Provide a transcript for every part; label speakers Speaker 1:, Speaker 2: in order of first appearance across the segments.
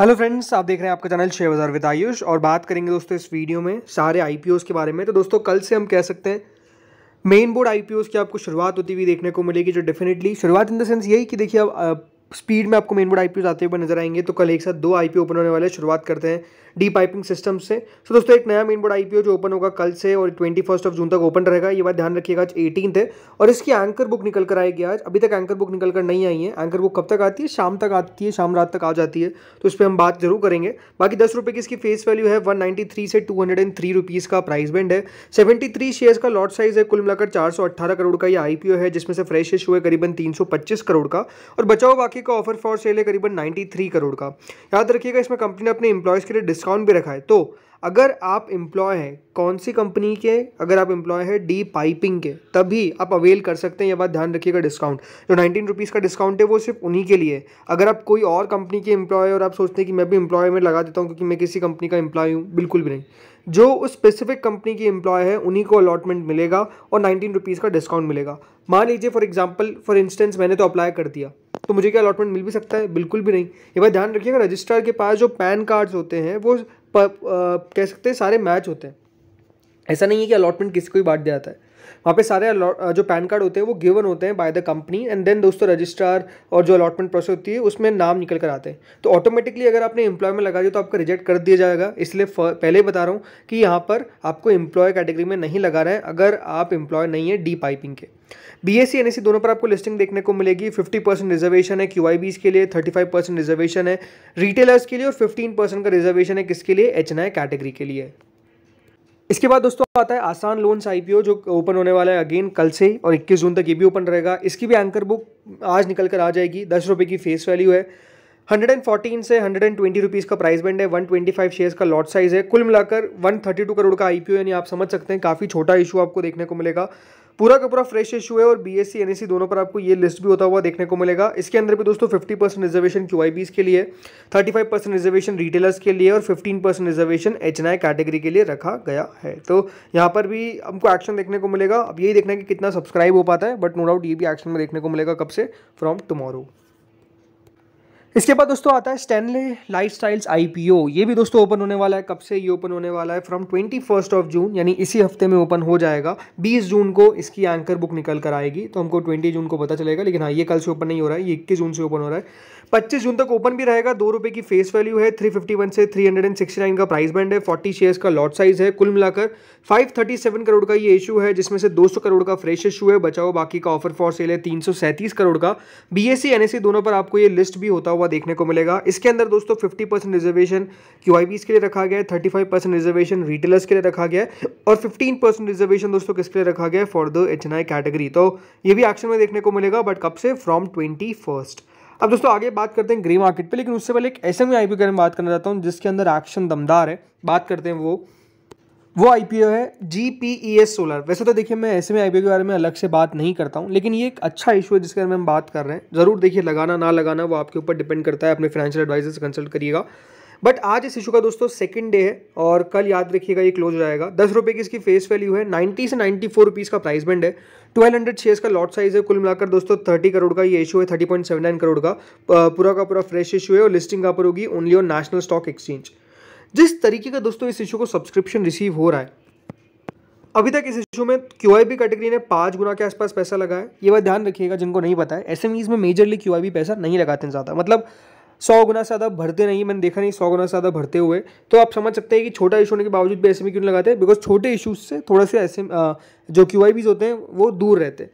Speaker 1: hello friends आप देख रहे हैं आपका चैनल शेयर बाजार विद आयुष और बात करेंगे दोस्तों इस वीडियो में सारे आई के बारे में तो दोस्तों कल से हम कह सकते हैं मेन बोर्ड आई की आपको शुरुआत होती हुई देखने को मिलेगी जो डेफिनेटली शुरुआत इन द सेंस यही कि देखिए अब स्पीड में आपको मेन बोर्ड आईपीओ आते हुए नजर आएंगे तो कल एक साथ दो आई ओपन होने वाले हैं शुरुआत करते हैं डी पाइपिंग सिस्टम से सो दोस्तों एक नया मेन बोर्ड आई जो ओपन होगा कल से और ट्वेंटी फर्स्ट ऑफ जून तक ओपन रहेगा ये बात ध्यान रखिएगा आज एटीन है और इसकी एंकर बुक निकल कर आएगी आज अभी तक एंकर बुक निकल कर नहीं आई है एंकर बुक कब तक आती है शाम तक आती है शाम रात तक आ जाती है तो इस पर हम बात जरूर करेंगे बाकी दस रुपये की इसकी फेस वैल्यू है वन थ्री से two hundred and three rupees का प्राइस बैंड है सेवेंटी थ्री का लॉट साइज है कुल मिलाकर चार सौ अट्ठारह करोड़ का ये आई है जिसमें से फ्रेश इशू है करीबन तीन सौ पच्चीस करोड़ का और बचाओ बाकी का ऑफर फॉर सेल है करीबन 93 करोड़ का याद रखिएगा इसमें कंपनी ने अपने इम्प्लॉयज़ के लिए डिस्काउंट भी रखा है तो अगर आप इम्प्लॉय हैं कौन सी कंपनी के अगर आप इम्प्लॉय हैं डी पाइपिंग के तभी आप अवेल कर सकते हैं यह बात ध्यान रखिएगा डिस्काउंट जो नाइनटीन रुपीज़ का डिस्काउंट है वो सिर्फ उन्हीं के लिए अगर आप कोई और कंपनी के एम्प्लॉय और आप सोचते हैं कि मैं भी एम्प्लॉय में लगा देता हूँ क्योंकि मैं किसी कंपनी का इम्प्लॉय हूँ बिल्कुल भी नहीं जो उस स्पेसिफिक कंपनी की इम्प्लॉय है उन्हीं को अलॉटमेंट मिलेगा और नाइनटीन रुपीज़ का डिस्काउंट मिलेगा मान लीजिए फॉर एग्जाम्पल फॉर इंस्टेंस मैंने तो अप्लाई कर दिया तो मुझे क्या अलॉटमेंट मिल भी सकता है बिल्कुल भी नहीं ये बात ध्यान रखिएगा रजिस्ट्रार के पास जो पैन कार्ड्स होते हैं वो प, आ, कह सकते हैं सारे मैच होते हैं ऐसा नहीं है कि अलॉटमेंट किसी को ही बांट दिया जाता है वहाँ पे सारे जो पैन कार्ड होते हैं वो गिवन होते हैं by the company and then दोस्तों रजिस्ट्रार और जो अलॉटमेंट प्रोसेस होती है उसमें नाम निकल कर आते हैं तो ऑटोमेटिकली अगर आपने एम्प्लॉय में लगा दिया तो आपका रिजेक्ट कर दिया जाएगा इसलिए पहले बता रहा हूँ कि यहाँ पर आपको एम्प्लॉय कैटेगरी में नहीं लगा रहे हैं अगर आप एम्प्लॉय नहीं है डी पाइपिंग के B S C N C दोनों पर आपको लिस्टिंग देखने को मिलेगी फिफ्टी परसेंट रिजर्वेशन है क्यू आई बीज के लिए थर्टी फाइव परसेंट रिजर्वेशन है रिटेलर्स के लिए और फिफ्टीन परसेंट का रिजर्वेशन है किसके लिए एच एन आई कैटेगरी के लिए इसके बाद दोस्तों आता है आसान लोन्स आईपीओ जो ओपन होने वाला है अगेन कल से और 21 जून तक ये भी ओपन रहेगा इसकी भी एंकर बुक आज निकल कर आ जाएगी दस रुपये की फेस वैल्यू है 114 से 120 रुपीस का प्राइस बैंड है 125 शेयर्स का लॉट साइज है कुल मिलाकर 132 करोड़ का आईपीओ यानी आप समझ सकते हैं काफ़ी छोटा इशू आपको देखने को मिलेगा पूरा का पूरा फ्रेश इशू है और बी एस सी दोनों पर आपको ये लिस्ट भी होता हुआ देखने को मिलेगा इसके अंदर भी दोस्तों fifty percent reservation Q I Bs के लिए thirty five percent reservation retailers के लिए और fifteen percent reservation H N I category के लिए रखा गया है तो यहाँ पर भी हमको एक्शन देखने को मिलेगा अब यही देखना है कि कितना सब्सक्राइब हो पाता है बट नो डाउट ये भी एक्शन में देखने को मिलेगा कब से फ्रॉम टुमारो इसके बाद दोस्तों आता है स्टैनले लाइफ स्टाइल्स आईपीओ ये भी दोस्तों ओपन होने वाला है कब से ये ओपन होने वाला है from twenty first of June यानी इसी हफ्ते में ओपन हो जाएगा बीस जून को इसकी एंकर बुक निकल कर आएगी तो हमको ट्वेंटी जून को पता चलेगा लेकिन हाँ ये कल से ओपन नहीं हो रहा है ये इक्कीस जून से ओपन हो रहा है पच्चीस जून तक ओपन भी रहेगा दो रुपये की फेस वैल्यू है थ्री फिफ्टी वन से थ्री हंड्रेड एंड नाइन का प्राइस बैंड है फोर्टी शेयर्स का लॉट साइज है कुल मिलाकर फाइव थर्टी सेवन करोड़ का ये इशू है जिसमें से दो सौ करोड़ का फ्रेश इशू है बचाओ बाकी का ऑफर फॉर सेल है तीन सौ करोड़ का बी एस एन दोनों पर आपको ये लिस्ट भी होता हुआ हुआ देखने को मिलेगा इसके अंदर दोस्तों फिफ्टी परसेंट रिजर्वेशन क्यू के लिए रखा गया है thirty five percent reservation retailers के लिए रखा गया है और फिफ्टीन परसेंट रिजर्वेशन दोस्तों किसके लिए रखा गया है फॉर द एच कैटेगरी तो ये भी एक्शन में देखने को मिलेगा बट कब से फ्रॉम ट्वेंटी अब दोस्तों आगे बात करते हैं ग्रे मार्केट पर लेकिन उससे पहले एक ऐसे में आई पी बात करना चाहता हूँ जिसके अंदर एक्शन दमदार है बात करते हैं वो वो आई है G P E S solar वैसे तो देखिए मैं ऐसे में आई के बारे में अलग से बात नहीं करता हूँ लेकिन ये एक अच्छा इशू है जिसके बारे में हम बात कर रहे हैं ज़रूर देखिए लगाना ना लगाना वो आपके ऊपर डिपेंड करता है अपने फाइनेंशियल एडवाइजर से कंसल्ट करिएगा बट आज इस इशू का दोस्तों सेकंड डे है और कल याद रखिएगा ये क्लोज हो जाएगा दस रुपये की इसकी फेस वैल्यू है नाइन्टी से नाइन्टी फोर रुपीज़ का प्राइस बैंड है ट्वेल्व हंड्रेड छेज का लॉट साइज है कुल मिलाकर दोस्तों थर्टी करोड़ का ये इशू है thirty point seven nine crore का पूरा का पूरा फ्रेश इशू है और लिस्टिंग कहाँ पर होगी only on National Stock Exchange जिस तरीके का दोस्तों इस इशू को सब्सक्रिप्शन रिसीव हो रहा है अभी तक इस इशू में क्यू आई बी कैटेगरी ने पाँच गुना के आसपास पैसा लगाया ये बात ध्यान रखिएगा जिनको नहीं पता है एस एम ईज़ में मेजरली क्यू आई बी पैसा नहीं लगाते हैं ज़्यादा मतलब सौ गुना से ज़्यादा भरते नहीं मैंने देखा नहीं सौ गुना से ज़्यादा भरते हुए तो आप समझ सकते हैं कि छोटा इशू होने के बावजूद भी एस एम e क्यों लगाते हैं बिकॉज छोटे इशूज़ से थोड़ा से एस जो क्यू आई बीज होते हैं वो दूर रहते हैं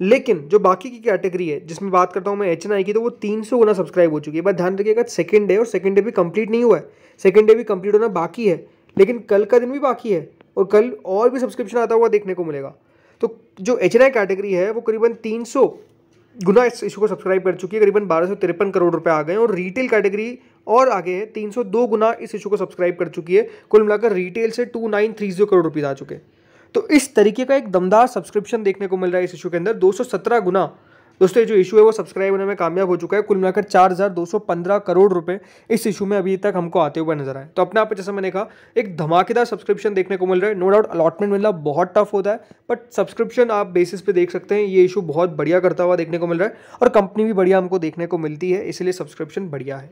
Speaker 1: लेकिन जो बाकी की कैटेगरी है जिसमें बात करता हूँ मैं एच एन की तो वो तीन सौ गुना सब्सक्राइब हो चुकी है बट ध्यान रखिएगा सेकंड डे और सेकंड डे भी कंप्लीट नहीं हुआ है सेकंड डे भी कंप्लीट होना बाकी है लेकिन कल का दिन भी बाकी है और कल और भी सब्सक्रिप्शन आता हुआ देखने को मिलेगा तो जो एच कैटेगरी है वो करीबन तीन सौ गुना इस इशू को सब्सक्राइब कर चुकी है करीबन बारह सौ तिरपन करोड़ रुपए आ गए हैं और रिटेल कैटेगरी और आगे है तीन सौ दो गुना इस इशू को सब्सक्राइब कर चुकी है कुल मिलाकर रिटेल से two nine three zero crore रुपये आ चुके हैं तो इस तरीके का एक दमदार सब्सक्रिप्शन देखने को मिल रहा है इस इशू के अंदर 217 गुना दोस्तों ये जो इशू है वो सब्सक्राइब होने में कामयाब हो चुका है कुल मिलाकर 4,215 करोड़ रुपए इस इशू में अभी तक हमको आते हुए नजर आए तो अपने आप जैसे मैंने कहा एक धमाकेदार सब्सक्रिप्शन देखने को मिल रहा है नो डाउट अलॉटमेंट मिलना बहुत टफ होता है बट सब्सक्रिप्शन आप बेसिस पे देख सकते हैं ये इशू बहुत बढ़िया करता हुआ देखने को मिल रहा है और कंपनी भी बढ़िया हमको देखने को मिलती है इसलिए सब्सक्रिप्शन बढ़िया है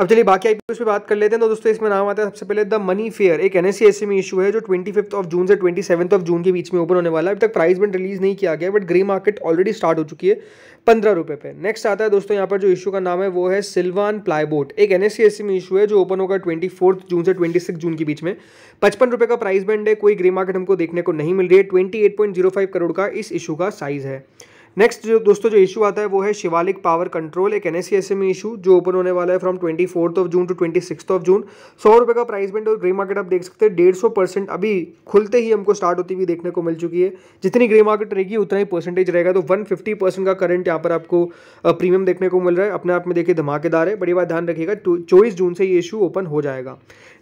Speaker 1: अब चलिए बाकी आई पे बात कर लेते हैं तो दोस्तों इसमें नाम आता है सबसे पहले द मनी फेयर एक एन एस e में इशू है जो ट्वेंटी फिफ्थ ऑफ जून से ट्वेंटी सेवन्थ ऑफ जून के बीच में ओपन होने वाला है अभी तक प्राइस बैंड रिलीज नहीं किया गया but grey market already start हो चुकी है पंद्रह रुपये पे नेक्स्ट आता है दोस्तों यहाँ पर जो इशू का नाम है वो है सिल्वान बोट एक एन एस e में इशू है जो ओपन होगा ट्वेंटी फोर्थ जून से ट्वेंटी सिक्स जून के बीच में पचपन रुपये का प्राइस बैंड है कोई ग्रे मार्केट हमको देखने को नहीं मिल रही है twenty eight point zero five crore का इस इशू का साइज़ है नेक्स्ट जो दोस्तों जो इशू आता है वो है शिवालिक पावर कंट्रोल एक एन में इशू जो ओपन होने वाला है from twenty of June to twenty of June सौ रुपये का प्राइस बैंड और ग्रे मार्केट आप देख सकते हैं डेढ़ सौ परसेंट अभी खुलते ही हमको स्टार्ट होती हुई देखने को मिल चुकी है जितनी ग्रे मार्केट रहेगी उतना ही परसेंटेज रहेगा तो वन फिफ्टी परसेंट का करंट यहाँ पर आपको प्रीमियम देखने को मिल रहा है अपने आप में देखिए धमाकेदार है बड़ी बात ध्यान रखिएगा चौबीस जून से ये इशू ओपन हो जाएगा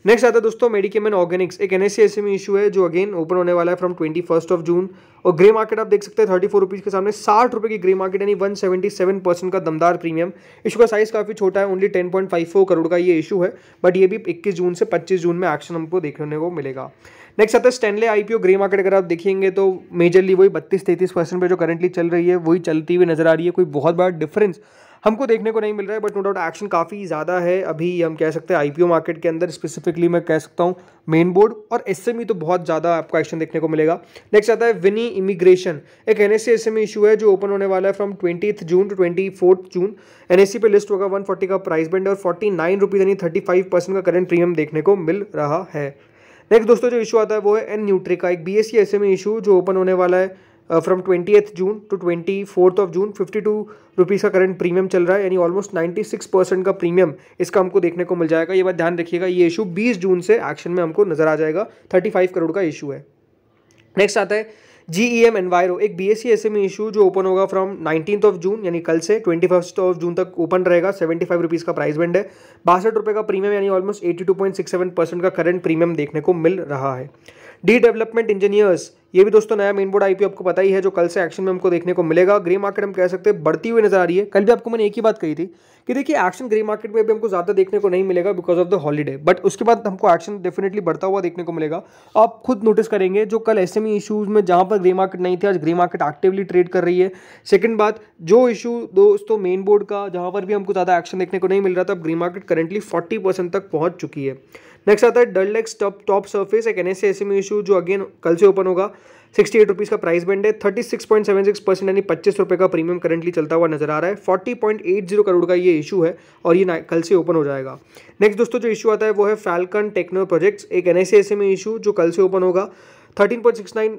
Speaker 1: नेक्स्ट आता है दोस्तों मेडिकेम एंड ऑर्गेनिक्स एक एन में इशू है जो अगेन ओपन होने वाला है फ्रॉम ट्वेंटी ऑफ जून और ग्रे मार्केट आप देख सकते हैं थर्टी फोर के सामने सात साठ रुपए की ग्रे मार्केट यानी 177 परसेंट का दमदार प्रीमियम इशू का साइज काफ़ी छोटा है ओनली 10.54 करोड़ का ये इशू है बट ये भी 21 जून से 25 जून में एक्शन हमको देखने को मिलेगा नेक्स्ट आता है स्टैंडले आईपीओ ग्रे मार्केट अगर आप देखेंगे तो मेजरली वही बत्तीस तैतीस परसेंट पर जो करंटली चल रही है वही चलती हुई नजर आ रही है कोई बहुत बड़ा डिफरेंस हमको देखने को नहीं मिल रहा है बट नो डाउट एक्शन काफ़ी ज़्यादा है अभी हम कह सकते हैं आईपीओ मार्केट के अंदर स्पेसिफिकली मैं कह सकता हूँ मेन बोर्ड और एसएमई e तो बहुत ज़्यादा आपको एक्शन देखने को मिलेगा नेक्स्ट आता है विनी इमिग्रेशन एक एन एस इशू है जो ओपन होने वाला है from twenty June to twenty June N पे लिस्ट होगा वन का प्राइस बैंड और फोर्टी नाइन यानी थर्टी का करंट प्रीमियम देखने को मिल रहा है नेक्स्ट दोस्तों जो इशू आता है वो है एन न्यूट्री का एक बी एस सी इशू जो ओपन होने वाला है from twenty June to twenty fourth of June fifty two rupees का करंट प्रीमियम चल रहा है यानी ऑलमोस्ट नाइन्टी सिक्स परसेंट का प्रीमियम इसका हमको देखने को मिल जाएगा ये बात ध्यान रखिएगा ये इशू बीस जून से एक्शन में हमको नजर आ जाएगा थर्टी फाइव करोड़ का इशू है नेक्स्ट आता है जी ई एम एनवायरो एक B S C S M issue जो ओपन होगा फ्रॉम नाइनटीन ऑफ जून यानी कल से ट्वेंटी फर्स्ट ऑफ जून तक ओपन रहेगा सेवेंटी फाइव रुपीज़ का प्राइस बैंड है बासठ रुपये का प्रीमियम यानी almost eighty two point six seven percent का करंट प्रीमियम देखने को मिल रहा है डी डेवलपमेंट इंजीनियर्स ये भी दोस्तों नया मेन बोर्ड आईपीओ आपको पता ही है जो कल से एक्शन में हमको देखने को मिलेगा ग्रे मार्केट हम कह सकते हैं बढ़ती हुई नजर आ रही है कल भी आपको मैंने एक ही बात कही थी कि देखिए एक्शन ग्रे मार्केट में भी हमको ज्यादा देखने को नहीं मिलेगा because of the holiday but उसके बाद हमको एक्शन डेफिनेटली बढ़ता हुआ देखने को मिलेगा आप खुद नोटिस करेंगे जो कल एस इशूज e में जहां पर ग्रे मार्केट नहीं थे आज ग्रे मार्केट एक्टिवली ट्रेड कर रही है सेकंड बात जो इशू दोस्तों मेन बोर्ड का जहां पर भी हमको ज्यादा एक्शन देखने को नहीं मिल रहा था अब ग्रे मार्केट करेंटली फोर्टी तक पहुंच चुकी है नेक्स्ट आता है डल लेक्स टॉप टॉप सर्फेस एक एन एस इशू जो अगेन कल से ओपन होगा सिक्सटी एट रुपीज़ का प्राइस बैंड है thirty six point seven six percent यानी पच्चीस रुपये का प्रीमियम करंटली चलता हुआ नजर आ रहा है forty point eight zero crore का ये इशू है और ये कल से ओपन हो जाएगा नेक्स्ट दोस्तों जो इशू आता है वो है फैलकन टेक्नो प्रोजेक्ट्स एक एन एस इशू जो कल से ओपन होगा thirteen point six nine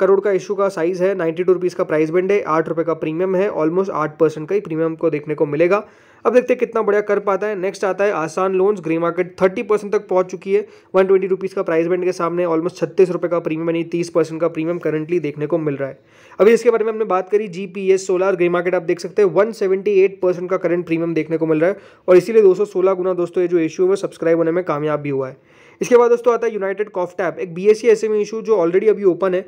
Speaker 1: crore का इशू का साइज़ है नाइन्टी टू रुपीज़ का प्राइस बैंड है आठ रुपये का प्रीमियम है ऑलमोस्ट आठ परसेंट का ही प्रीमियम को देखने को मिलेगा अब देखते हैं कितना बढ़िया कर पाता है नेक्स्ट आता है Aasaan loans grey market thirty percent तक पहुंच चुकी है वन ट्वेंटी रुपीज़ का प्राइस बैंड के सामने ऑलमोस्ट छत्तीस रुपये का प्रीमियम यानी तीस परसेंट का प्रीमियम करंटली देखने को मिल रहा है अभी इसके बारे में हमने बात करी G P S solar grey market आप देख सकते हैं वन सेवेंटी एट परसेंट का करंट प्रीमियम देखने को मिल रहा है और इसीलिए दो सौ सोलह गुना दोस्तों ये जो इशू है वो सब्सक्राइब होने में कामयाब भी हुआ है इसके बाद दोस्तों आता है यूनाइटेड कॉफ टैप एक बी एस सी इशू जो ऑलरेडी अभी ओपन है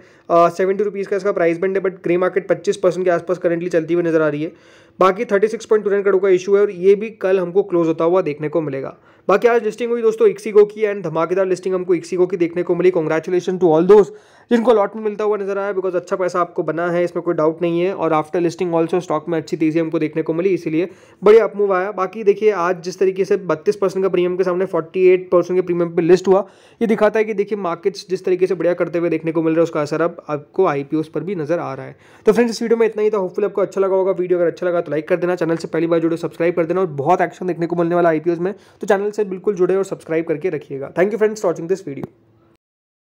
Speaker 1: सेवेंटी रुपीज़ का इसका प्राइस बैंड है बट ग्रे मार्केट पच्चीस परसेंट के आसपास करंटली चलती हुई नजर आ रही है बाकी thirty six point two nine crore का इशू है और ये भी कल हमको क्लोज होता हुआ देखने को मिलेगा बाकी आज लिस्टिंग हुई दोस्तों इक्सीगो की एंड धमाकेदार लिस्टिंग हमको इक्सीगो की देखने को मिली कॉन्ग्रेचुलेशन टू ऑल दोस्त जिनको अलॉटमेंट मिलता हुआ नजर आया बिकॉज अच्छा पैसा आपको बना है इसमें कोई डाउट नहीं है और आफ्टर लिस्टिंग ऑल्सो स्टॉक में अच्छी तेजी हमको देखने को मिली इसीलिए बड़ी अपमूव आया बाकी देखिए आज जिस तरीके से बत्तीस परसेंट का प्रीमियम के सामने फोर्टी एट परसेंट के प्रीमियम पर लिस्ट हुआ ये दिखाता है कि देखिए मार्केट्स जिस तरीके से बढ़िया करते हुए देखने को मिल रहा है उसका असर अब आपको आई पर भी नजर आ रहा है तो फ्रेंड्स इस वीडियो में इतना ही था तो होपफुल आपको अच्छा लगा होगा वीडियो अगर अच्छा लगा तो लाइक कर देना चैनल से पहली बार जुड़े सब्सक्राइब कर देना और बहुत एक्शन देखने को मिलने वाला आई में तो चैनल से बिल्कुल जुड़े और सब्सक्राइब करके रखिएगा thank you friends watching this video